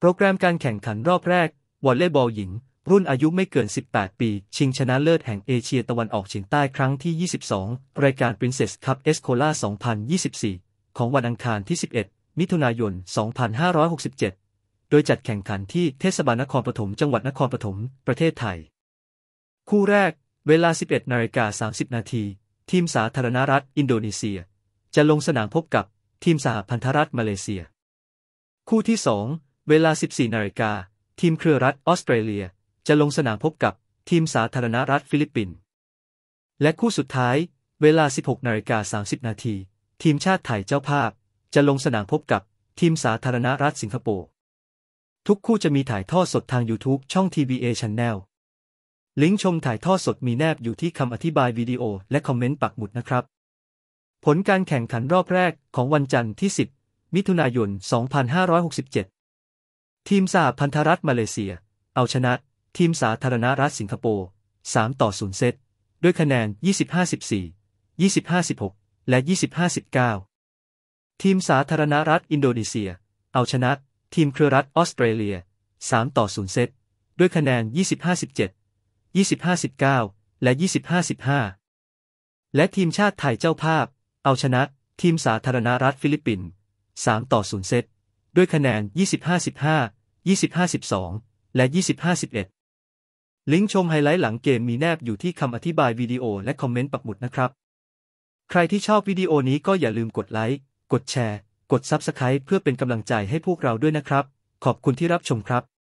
โปรแกรมการแข่งขันรอบแรกวอลเลย์บอลหญิง รุ่นอายุไม่เกิน 18 ปี ชิงชนะเลิศแห่งเอเชียตะวันออกเฉียงใต้ครั้งที่ 22 รายการ Princess Cup Escola 2024 ของวันอังคารที่ 11 มิถุนายน 2567 โดยจัดแข่งขันที่เทศบาลนครปฐมจังหวัดนครปฐมประเทศไทย คู่แรกเวลา 11 นาฬิกา 30 นาทีทีมสาธารณรัฐอินโดนีเซีย จะลงสนามพบกับทีมสหพันธรัฐมาเลเซีย คู่ที่ 2เวลา 14 นาฬิกา ทีมเครือรัฐออสเตรเลียจะลงสนามพบกับทีมสาธารณรัฐฟิลิปปินส์ และคู่สุดท้าย เวลา 16 นาฬิกา 30 นาที ทีมชาติไทยเจ้าภาพ จะลงสนามพบกับทีมสาธารณรัฐสิงคโปร์ ทุกคู่จะมีถ่ายทอดสดทาง YouTube ช่อง TBA Channel ลิงก์ชมถ่ายทอดสดมีแนบอยู่ที่คำอธิบายวิดีโอและคอมเมนต์ปักหมุดนะครับ ผลการแข่งขันรอบแรกของวันจันทร์ที่ 10 มิถุนายน 2567ทีมสาพันธรัฐ มาเลเซีย เอาชนะ ทีมสาธารณรัฐสิงคโปร์ 3 ต่อ0เซต ด้วยคะแนน 25-14 25-16และ25-19ทีมสาธารณรัฐอินโดนีเซีย เอาชนะทีมเครือรัฐออสเตรเลีย3ต่อ0เซต ด้วยคะแนน25-17 25-19และ25-15และทีมชาติไทยเจ้าภาพ เอาชนะทีมสาธารณรัฐฟิลิปปินส์3ต่อ0เซต ด้วยคะแนน25-15 2512และ2511ลิงก์ชมไฮไลท์หลังเกมมีแนบอยู่ที่คำอธิบายวิดีโอและคอมเมนต์ปักหมุดนะครับ ใครที่ชอบวิดีโอนี้ก็อย่าลืมกดไลค์ กดแชร์ กด Subscribe เพื่อเป็นกำลังใจให้พวกเราด้วยนะครับ ขอบคุณที่รับชมครับ